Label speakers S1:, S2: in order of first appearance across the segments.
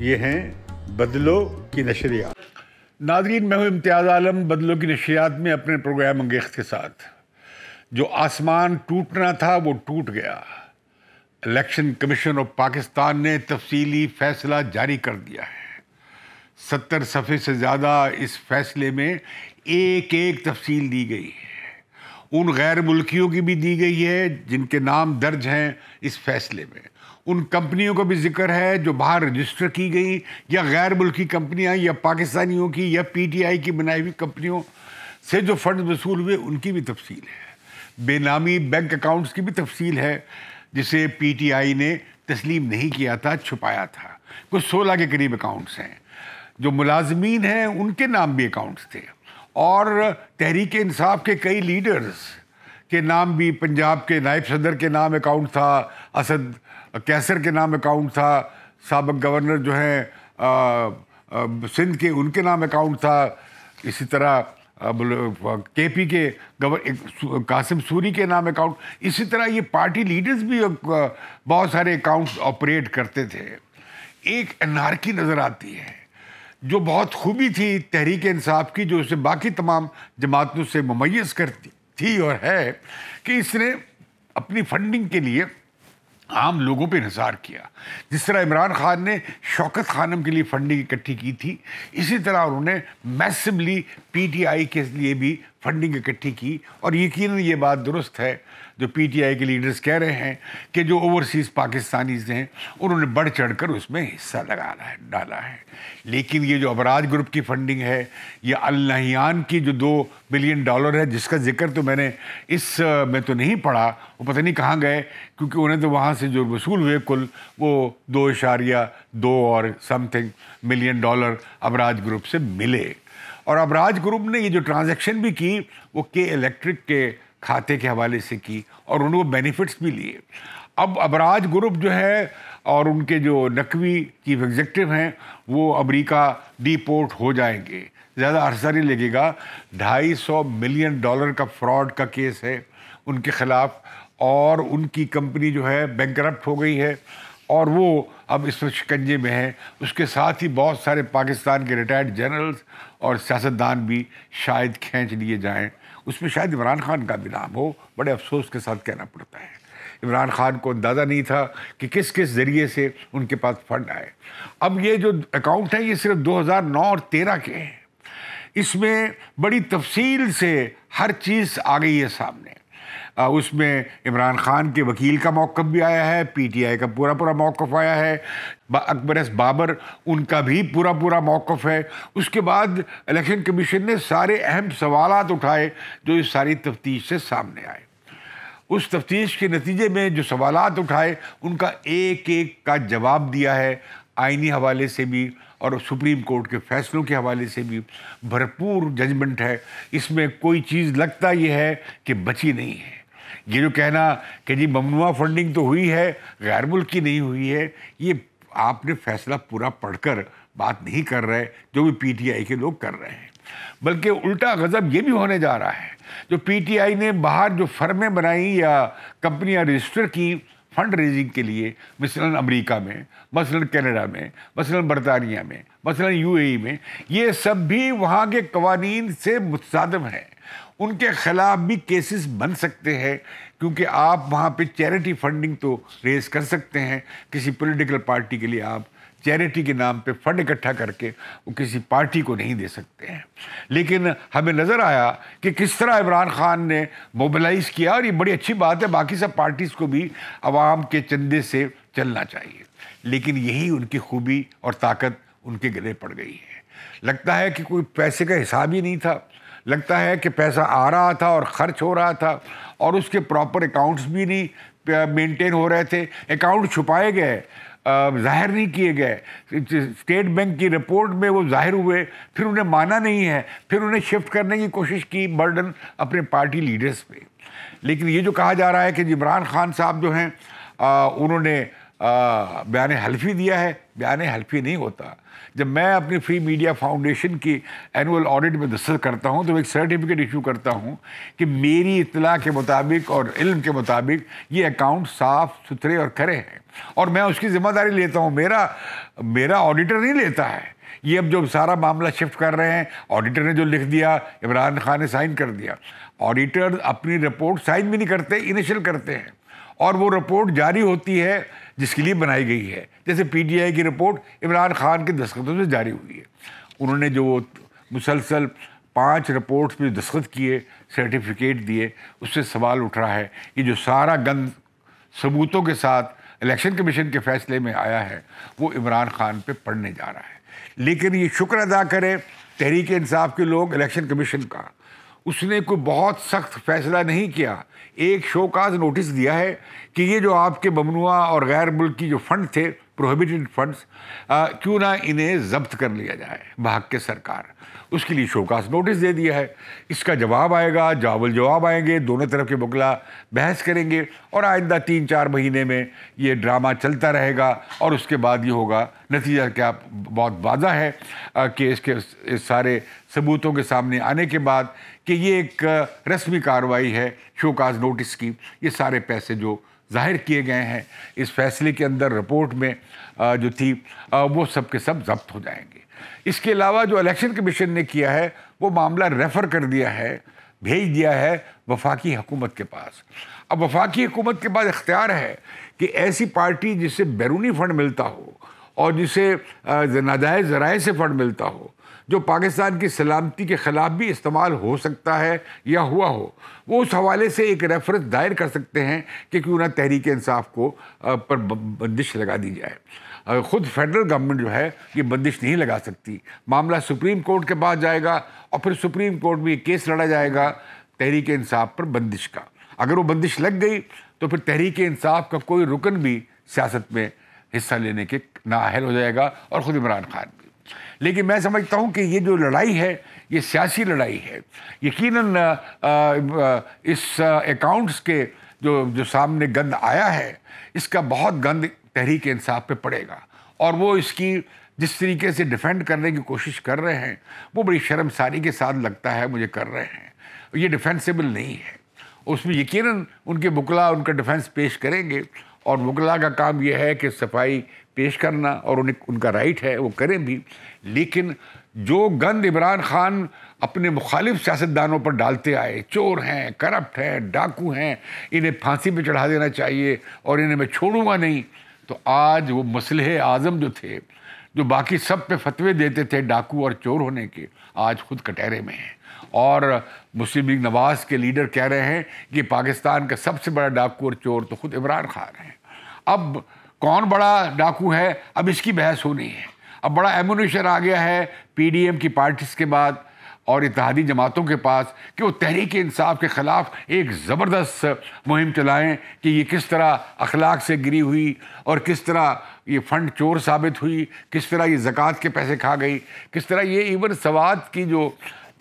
S1: ये हैं बदलो की नशरियात नादरीन मैं हूँ इम्तियाज़ आलम बदलो की नशरियात में अपने प्रोग्राम अंगेख के साथ जो आसमान टूटना था वो टूट गया इलेक्शन कमीशन ऑफ पाकिस्तान ने तफसीली फैसला जारी कर दिया है सत्तर सफ़े से ज़्यादा इस फैसले में एक एक तफसील दी गई है उन गैर मुल्कियों की भी दी गई है जिनके नाम दर्ज हैं इस फैसले में उन कंपनियों का भी जिक्र है जो बाहर रजिस्टर की गई या गैर मुल्की कंपनियां या पाकिस्तानियों की या पीटीआई की बनाई हुई कंपनियों से जो फंड वसूल हुए उनकी भी तफसील है बेनामी बैंक अकाउंट्स की भी तफसील है जिसे पीटीआई ने तस्लीम नहीं किया था छुपाया था कुछ सोलह के करीब अकाउंट्स हैं जो मुलाजमीन हैं उनके नाम भी अकाउंट्स थे और तहरीक इंसाफ के कई लीडर्स के नाम भी पंजाब के नायब सदर के नाम अकाउंट था असद कैसर के नाम अकाउंट था सबक गवर्नर जो हैं सिंध के उनके नाम अकाउंट था इसी तरह के पी के गवर कासिम सूरी के नाम अकाउंट इसी तरह ये पार्टी लीडर्स भी बहुत सारे अकाउंट्स ऑपरेट करते थे एक अनारकी नज़र आती है जो बहुत खूबी थी तहरीक इंसाफ की जो उसे बाकी तमाम जमातों से ममयस करती थी और है कि इसने अपनी फंडिंग के लिए आम लोगों पर इंसार किया जिस तरह इमरान खान ने शौकत खानम के लिए फंडिंग इकट्ठी की थी इसी तरह उन्होंने मैसिवली पीटीआई के लिए भी फंडिंग इकट्ठी की और यकीन ये बात दुरुस्त है जो पीटीआई के लीडर्स कह रहे हैं कि जो ओवरसीज़ पाकिस्तानीज हैं उन्होंने बढ़ चढ़ कर उसमें हिस्सा लगा है डाला है लेकिन ये जो अपराध ग्रुप की फंडिंग है या अलनहियान की जो दो बिलियन डॉलर है जिसका जिक्र तो मैंने इस में तो नहीं पढ़ा वो पता नहीं कहाँ गए क्योंकि उन्हें तो वहाँ से जो वसूल हुए कुल वो दो इशारिया दो और समथिंग मिलियन डॉलर अपराध ग्रुप से मिले और अपराध ग्रुप ने ये जो ट्रांजैक्शन भी की वो के इलेक्ट्रिक के खाते के हवाले से की और उनको बेनिफिट्स भी लिए अब अबराज ग्रुप जो है और उनके जो नकवी चीफ एग्जेक्टिव हैं वो अमेरिका डीपोर्ट हो जाएंगे ज़्यादा अर्सा नहीं लगेगा ढाई सौ मिलियन डॉलर का फ्रॉड का केस है उनके ख़िलाफ़ और उनकी कंपनी जो है बैंक हो गई है और वो अब इस वक्त शिकंजे में है उसके साथ ही बहुत सारे पाकिस्तान के रिटायर्ड जनरल्स और सियासतदान भी शायद खींच लिए जाएं उसमें शायद इमरान खान का भी नाम हो बड़े अफसोस के साथ कहना पड़ता है इमरान खान को अंदाज़ा नहीं था कि किस किस ज़रिए से उनके पास फंड आए अब ये जो अकाउंट है ये सिर्फ 2009 और 13 के हैं इसमें बड़ी तफसील से हर चीज़ आ गई है सामने उसमें इमरान खान के वकील का मौक़ भी आया है पीटीआई का पूरा पूरा मौक़ आया है अकबर एस बाबर उनका भी पूरा पूरा मौक़ है उसके बाद इलेक्शन कमीशन ने सारे अहम सवाल उठाए जो इस सारी तफ्तीश से सामने आए उस तफ्तीश के नतीजे में जो सवाल उठाए उनका एक एक का जवाब दिया है आइनी हवाले से भी और सुप्रीम कोर्ट के फैसलों के हवाले से भी भरपूर जजमेंट है इसमें कोई चीज़ लगता यह है कि बची नहीं है ये जो कहना कि जी ममनुआ फंडिंग तो हुई है गैर मुल्क की नहीं हुई है ये आपने फैसला पूरा पढ़कर बात नहीं कर रहे जो भी पीटीआई के लोग कर रहे हैं बल्कि उल्टा गजब ये भी होने जा रहा है जो पीटीआई ने बाहर जो फर्में बनाई या कंपनियां रजिस्टर की फंड रेजिंग के लिए मसलन अमेरिका में मसलन कनाडा में मसलन बरतानिया में मसलन यूएई e में ये सब भी वहाँ के कवानीन से मुतसादम हैं उनके खिलाफ भी केसेस बन सकते हैं क्योंकि आप वहाँ पे चैरिटी फंडिंग तो रेज कर सकते हैं किसी पॉलिटिकल पार्टी के लिए आप चैरिटी के नाम पे फंड इकट्ठा करके वो किसी पार्टी को नहीं दे सकते हैं लेकिन हमें नज़र आया कि किस तरह इमरान ख़ान ने मोबिलाइज़ किया और ये बड़ी अच्छी बात है बाकी सब पार्टीज़ को भी आवाम के चंदे से चलना चाहिए लेकिन यही उनकी खूबी और ताकत उनके गले पड़ गई है लगता है कि कोई पैसे का हिसाब ही नहीं था लगता है कि पैसा आ रहा था और ख़र्च हो रहा था और उसके प्रॉपर अकाउंट्स भी नहीं मेंटेन हो रहे थे अकाउंट छुपाए गए जाहिर नहीं किए गए स्टेट बैंक की रिपोर्ट में वो जाहिर हुए फिर उन्हें माना नहीं है फिर उन्हें शिफ्ट करने की कोशिश की बर्डन अपने पार्टी लीडर्स पे लेकिन ये जो कहा जा रहा है कि इमरान खान साहब जो हैं उन्होंने बयान हल्फी दिया है बयान हल्फी नहीं होता जब मैं अपनी फ्री मीडिया फाउंडेशन की एनुअल ऑडिट में दस्तर करता हूँ तो एक सर्टिफिकेट इशू करता हूँ कि मेरी इतला के मुताबिक और इल्म के मुताबिक ये अकाउंट साफ़ सुथरे और खरे हैं और मैं उसकी ज़िम्मेदारी लेता हूँ मेरा मेरा ऑडिटर नहीं लेता है ये अब जो सारा मामला शिफ्ट कर रहे हैं ऑडिटर ने जो लिख दिया इमरान खान ने साइन कर दिया ऑडिटर अपनी रिपोर्ट साइन भी नहीं करते इनिशियल करते हैं और वो रिपोर्ट जारी होती है जिसके लिए बनाई गई है जैसे पीटीआई की रिपोर्ट इमरान खान के दस्खतों से जारी हुई है उन्होंने जो मुसलसल पांच रिपोर्ट्स में दस्खत किए सर्टिफिकेट दिए उससे सवाल उठ रहा है कि जो सारा गंद सबूतों के साथ इलेक्शन कमीशन के फैसले में आया है वो इमरान खान पे पढ़ने जा रहा है लेकिन ये शुक्र अदा करें तहरीक इंसाफ के लोग इलेक्शन कमीशन का उसने कोई बहुत सख्त फैसला नहीं किया एक शोकाज नोटिस दिया है कि ये जो आपके बमनुआ और गैर मुल्की जो फंड थे प्रोहिबिटेड फंड्स क्यों ना इन्हें जब्त कर लिया जाए भाग के सरकार उसके लिए शोकास नोटिस दे दिया है इसका जवाब आएगा जावल जवाब आएंगे दोनों तरफ के बगला बहस करेंगे और आइंदा तीन चार महीने में ये ड्रामा चलता रहेगा और उसके बाद ये होगा नतीजा क्या बहुत वादा है कि इसके इस सारे सबूतों के सामने आने के बाद कि ये एक रस्मी कार्रवाई है शोकाज नोटिस की ये सारे पैसे जो जाहिर किए गए हैं इस फैसले के अंदर रिपोर्ट में जो थी वो सब के सब जब्त हो जाएंगे इसके अलावा जो इलेक्शन कमीशन ने किया है वो मामला रेफ़र कर दिया है भेज दिया है वफाकी हुकूमत के पास अब वफाकी हुकूमत के पास इख्तियार है कि ऐसी पार्टी जिसे बैरूनी फ़ंड मिलता हो और जिसे नाजायज़ ज़राए से फ़ंड मिलता हो जो पाकिस्तान की सलामती के ख़िलाफ़ भी इस्तेमाल हो सकता है या हुआ हो वो उस हवाले से एक रेफरेंस दायर कर सकते हैं कि क्यों ना तहरीक इंसाफ को पर बंदिश लगा दी जाए ख़ुद फेडरल गवर्नमेंट जो है ये बंदिश नहीं लगा सकती मामला सुप्रीम कोर्ट के पास जाएगा और फिर सुप्रीम कोर्ट में केस लड़ा जाएगा तहरीक इंसाफ पर बंदिश का अगर वो बंदिश लग गई तो फिर तहरीक इंसाफ का कोई रुकन भी सियासत में हिस्सा लेने के नाहल हो जाएगा और ख़ुद इमरान खान भी लेकिन मैं समझता हूँ कि ये जो लड़ाई है ये सियासी लड़ाई है यकीन इस अकाउंट्स के जो जो सामने गंद आया है इसका बहुत गंद तहरीक इंसाफ पे पड़ेगा और वो इसकी जिस तरीके से डिफेंड करने की कोशिश कर रहे हैं वो बड़ी शर्मसारी के साथ लगता है मुझे कर रहे हैं ये डिफेंसिबल नहीं है उसमें यकीनन उनके बुकला उनका डिफेंस पेश करेंगे और बुकला का काम यह है कि सफाई पेश करना और उन्हें उनका राइट है वो करें भी लेकिन जो गंद इमरान खान अपने मुखालिफ सियासतदानों पर डालते आए चोर हैं करप्ट हैं डाकू हैं इन्हें फांसी पर चढ़ा देना चाहिए और इन्हें मैं छोड़ूंगा नहीं तो आज वो मसलह आज़म जो थे जो बाकी सब पे फतवे देते थे डाकू और चोर होने के आज खुद कटहरे में हैं और मुस्लिम लीग नवाज़ के लीडर कह रहे हैं कि पाकिस्तान का सबसे बड़ा डाकू और चोर तो खुद इमरान खान हैं अब कौन बड़ा डाकू है अब इसकी बहस होनी है अब बड़ा एमोनेशन आ गया है पीडीएम की पार्टीज के बाद और इतिहादी जमातों के पास कि वो तहरीक इंसाफ के ख़िलाफ़ एक ज़बरदस्त मुहिम चलाएं कि ये किस तरह अखलाक से गिरी हुई और किस तरह ये फ़ंड चोर साबित हुई किस तरह ये जक़ात के पैसे खा गई किस तरह ये इवन सवाद की जो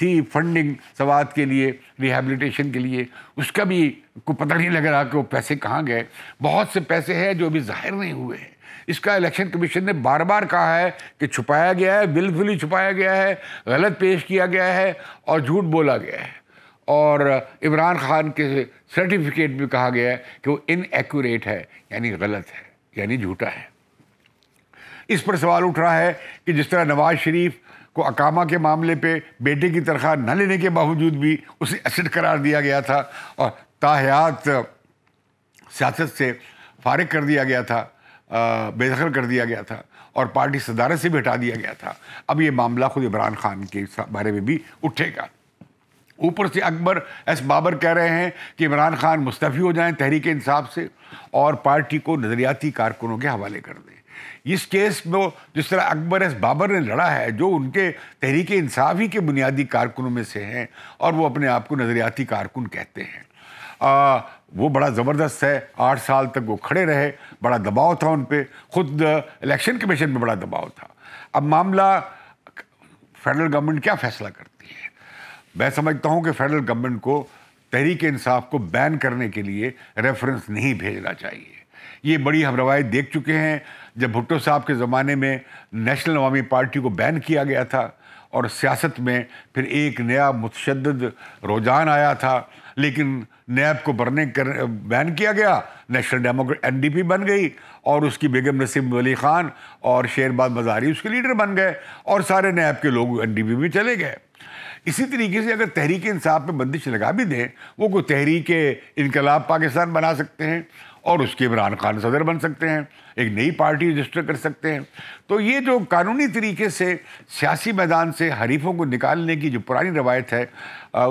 S1: थी फंडिंग सवाद के लिए रिहेबिलिटेशन के लिए उसका भी को पता नहीं लग रहा कि वो पैसे कहाँ गए बहुत से पैसे हैं जो अभी जाहिर नहीं हुए हैं इसका इलेक्शन कमीशन ने बार बार कहा है कि छुपाया गया है बिलफुली छुपाया गया है गलत पेश किया गया है और झूठ बोला गया है और इमरान खान के सर्टिफिकेट भी कहा गया है कि वो इनएक्यूरेट है यानी गलत है यानी झूठा है इस पर सवाल उठ रहा है कि जिस तरह नवाज शरीफ को अकामा के मामले पे बेटे की तरखा न लेने के बावजूद भी उसे एसिड करार दिया गया था और ताहयात सियासत से फारग कर दिया गया था बेदखल कर दिया गया था और पार्टी सदारत से भी हटा दिया गया था अब ये मामला खुद इमरान खान के बारे में भी उठेगा ऊपर से अकबर एस बाबर कह रहे हैं कि इमरान खान मुस्तफ़ी हो जाएं तहरीक इंसाफ से और पार्टी को नज़रियाती कारकुनों के हवाले कर दें इस केस में जिस तरह अकबर एस बाबर ने लड़ा है जो उनके तहरीक इंसाफ ही के बुनियादी कारकुनों में से हैं और वो अपने आप को नज़रियाती कारकुन कहते हैं आ, वो बड़ा ज़बरदस्त है आठ साल तक वो खड़े रहे बड़ा दबाव था उन पर खुद इलेक्शन कमीशन में बड़ा दबाव था अब मामला फेडरल गवर्नमेंट क्या फैसला करती है मैं समझता हूँ कि फेडरल गवर्नमेंट को तहरीक इंसाफ को बैन करने के लिए रेफरेंस नहीं भेजना चाहिए ये बड़ी हम रवायत देख चुके हैं जब भुट्टो साहब के ज़माने में नेशनल अवामी पार्टी को बैन किया गया था और सियासत में फिर एक नया मुतद रुझान आया था लेकिन नैब को बरने कर बैन किया गया नेशनल डेमोक्रेट एनडीपी बन गई और उसकी बेगम नसीम अली ख़ान और शेरबाद मजारी उसके लीडर बन गए और सारे नैब के लोग एनडीपी में चले गए इसी तरीके से अगर तहरीक इंसाफ में बंदिश लगा भी दें वो कोई तहरीक इनकलाब पाकिस्तान बना सकते हैं और उसके इमरान खान सदर बन सकते हैं एक नई पार्टी रजिस्टर कर सकते हैं तो ये जो कानूनी तरीके से सियासी मैदान से हरीफों को निकालने की जो पुरानी रवायत है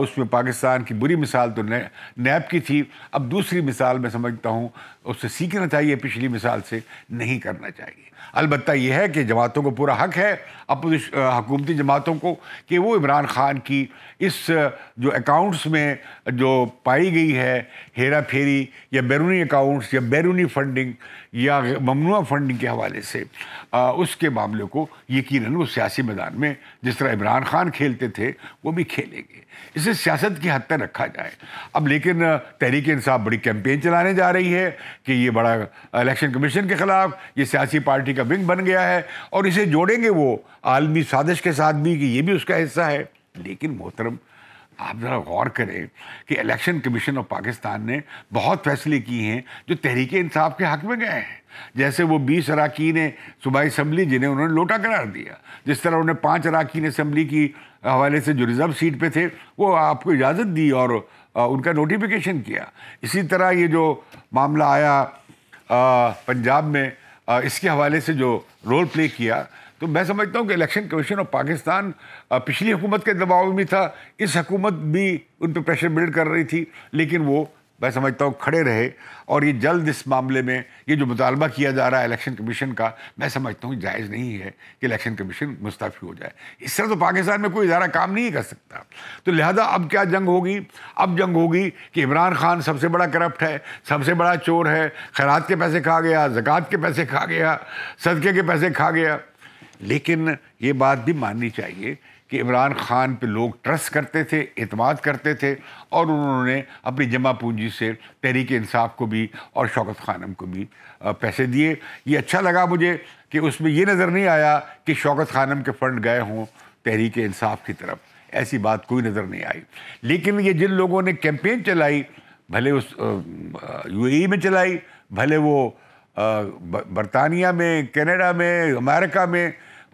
S1: उसमें पाकिस्तान की बुरी मिसाल तो नैब की थी अब दूसरी मिसाल मैं समझता हूँ उससे सीखना चाहिए पिछली मिसाल से नहीं करना चाहिए अलबत् यह है कि जमातों को पूरा हक है अपोजिश हकूमती जमातों को कि वो इमरान ख़ान की इस जो अकाउंट्स में जो पाई गई है हेरा फेरी या बैरूनी अकाउंट्स या बैरूनी फंडिंग या ममनुआ फंडिंग के हवाले से आ, उसके मामले को यकीन वो सियासी मैदान में जिस तरह इमरान खान खेलते थे वो भी खेलेंगे इसे सियासत की हद तक रखा जाए अब लेकिन तहरीक इंसाफ बड़ी कैंपेन चलाने जा रही है कि ये बड़ा इलेक्शन कमीशन के ख़िलाफ़ ये सियासी पार्टी का विंग बन गया है और इसे जोड़ेंगे वो आलमी साजिश के साथ भी कि ये भी उसका हिस्सा है लेकिन मोहतरम आप ज़रा गौर करें कि इलेक्शन कमीशन ऑफ पाकिस्तान ने बहुत फैसले किए हैं जो तहरीक इंसाफ के हक में गए हैं जैसे वो बीस अरकान सूबाई असम्बली जिन्हें उन्होंने लोटा करार दिया जिस तरह उन्हें पाँच अरकान असम्बली की हवाले से जो रिज़र्व सीट पर थे वो आपको इजाज़त दी और उनका नोटिफिकेशन किया इसी तरह ये जो मामला आया पंजाब में इसके हवाले से जो रोल प्ले किया तो मैं समझता हूँ कि इलेक्शन कमीशन ऑफ पाकिस्तान पिछली हुकूमत के दबाव में था इस हकूमत भी उन पर प्रेशर बिल्ड कर रही थी लेकिन वो मैं समझता हूँ खड़े रहे और ये जल्द इस मामले में ये जो मुतालबा किया जा रहा है इलेक्शन कमीशन का मैं समझता हूँ जायज़ नहीं है कि इलेक्शन कमीशन मुस्तफ़ी हो जाए इस तरह तो पाकिस्तान में कोई इदारा काम नहीं कर सकता तो लिहाजा अब क्या जंग होगी अब जंग होगी कि इमरान खान सबसे बड़ा करप्ट है सबसे बड़ा चोर है खैरात के पैसे खा गया ज़क़ात के पैसे खा गया सदक़े के पैसे खा गया लेकिन ये बात भी माननी चाहिए कि इमरान खान पे लोग ट्रस्ट करते थे अतमाद करते थे और उन्होंने अपनी जमा पूंजी से तहरीक इंसाफ को भी और शौकत खानम को भी पैसे दिए ये अच्छा लगा मुझे कि उसमें ये नज़र नहीं आया कि शौकत खानम के फ़ंड गए हों तहरीक इंसाफ की तरफ ऐसी बात कोई नज़र नहीं आई लेकिन ये जिन लोगों ने कैंपेन चलाई भले उस यूएई में चलाई भले वो बरतानिया में कनाडा में अमेरिका में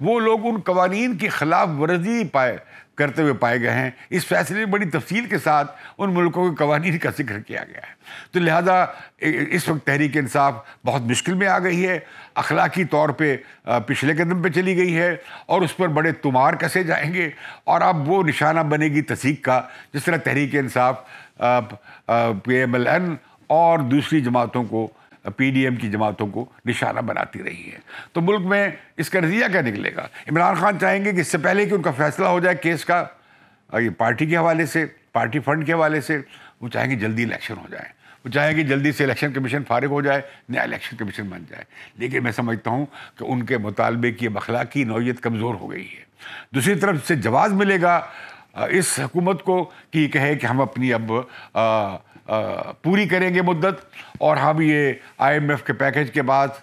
S1: वो लोग उन कवानीन की खिलाफ वर्जी पाए करते हुए पाए गए हैं इस फैसले में बड़ी तफसील के साथ उन मुल्कों के कवानीन का जिक्र किया गया है तो लिहाजा इस वक्त तहरीक इंसाफ बहुत मुश्किल में आ गई है अखलाकी तौर पे पिछले कदम पे चली गई है और उस पर बड़े तुमार कसे जाएंगे और अब वो निशाना बनेगी तसीक का जिस तरह Tehreek Insaf P M L N और दूसरी जमातों को पीडीएम की जमातों को निशाना बनाती रही है तो मुल्क में इसका नतीजा क्या निकलेगा इमरान खान चाहेंगे कि इससे पहले कि उनका फैसला हो जाए केस का ये पार्टी के हवाले से पार्टी फंड के हवाले से वो चाहेंगे जल्दी इलेक्शन हो जाए वो चाहेंगे जल्दी से इलेक्शन कमीशन फारिग हो जाए नया इलेक्शन कमीशन बन जाए लेकिन मैं समझता हूँ कि उनके मुतालबे की बखला की नौीयत कमज़ोर हो गई है दूसरी तरफ से जवाब मिलेगा इस हुकूमत को कि कहे कि हम अपनी अब आ, पूरी करेंगे मुद्दत और हम ये आईएमएफ के पैकेज के बाद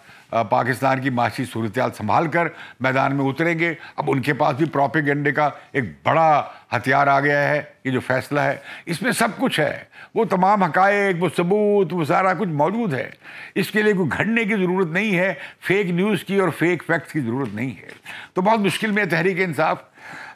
S1: पाकिस्तान की माशी सूरत संभाल कर मैदान में उतरेंगे अब उनके पास भी प्रॉपिगेंडे का एक बड़ा हथियार आ गया है ये जो फैसला है इसमें सब कुछ है वो तमाम हकायक वो सबूत वो सारा कुछ मौजूद है इसके लिए कोई घटने की ज़रूरत नहीं है फेक न्यूज़ की और फेक फैक्ट्स की ज़रूरत नहीं है तो बहुत मुश्किल में तहरीक इंसाफ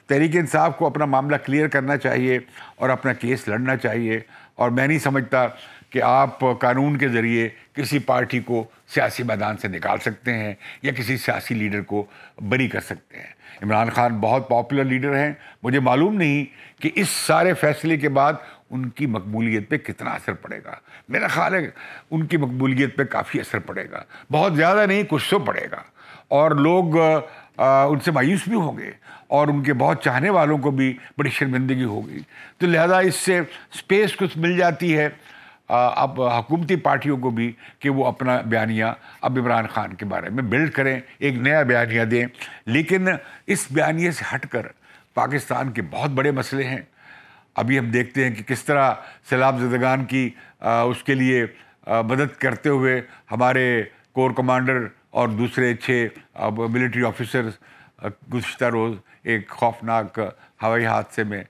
S1: तहरीक इंसाफ को अपना मामला क्लियर करना चाहिए और अपना केस लड़ना चाहिए और मैं नहीं समझता कि आप कानून के ज़रिए किसी पार्टी को सियासी मैदान से निकाल सकते हैं या किसी सियासी लीडर को बरी कर सकते हैं इमरान खान बहुत पॉपुलर लीडर हैं मुझे मालूम नहीं कि इस सारे फैसले के बाद उनकी मकबूलीत पे कितना असर पड़ेगा मेरा ख्याल है उनकी मकबूलीत पे काफ़ी असर पड़ेगा बहुत ज़्यादा नहीं कुछ तो पड़ेगा और लोग उनसे मायूस भी होंगे और उनके बहुत चाहने वालों को भी बड़ी शर्मिंदगी होगी तो लिहाजा इससे स्पेस कुछ मिल जाती है अब हकूमती पार्टियों को भी कि वो अपना बयानिया अब इमरान खान के बारे में बिल्ड करें एक नया बयानिया दें लेकिन इस बयानिए से हटकर पाकिस्तान के बहुत बड़े मसले हैं अभी हम देखते हैं कि किस तरह सैलाब जदगान की आ, उसके लिए आ, मदद करते हुए हमारे कोर कमांडर और दूसरे छः अब मिलिट्री ऑफिसर्स गुज्त रोज़ एक खौफनाक हवाई हादसे में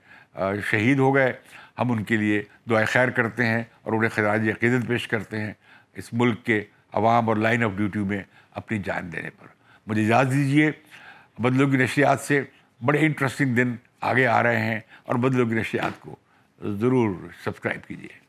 S1: शहीद हो गए हम उनके लिए दुआ खैर करते हैं और उन्हें खराज अकीदत पेश करते हैं इस मुल्क के अवाम और लाइन ऑफ ड्यूटी में अपनी जान देने पर मुझे इजाज़ दीजिए बदलों की नशियात से बड़े इंटरेस्टिंग दिन आगे आ रहे हैं और बदलों की नशियात को ज़रूर सब्सक्राइब कीजिए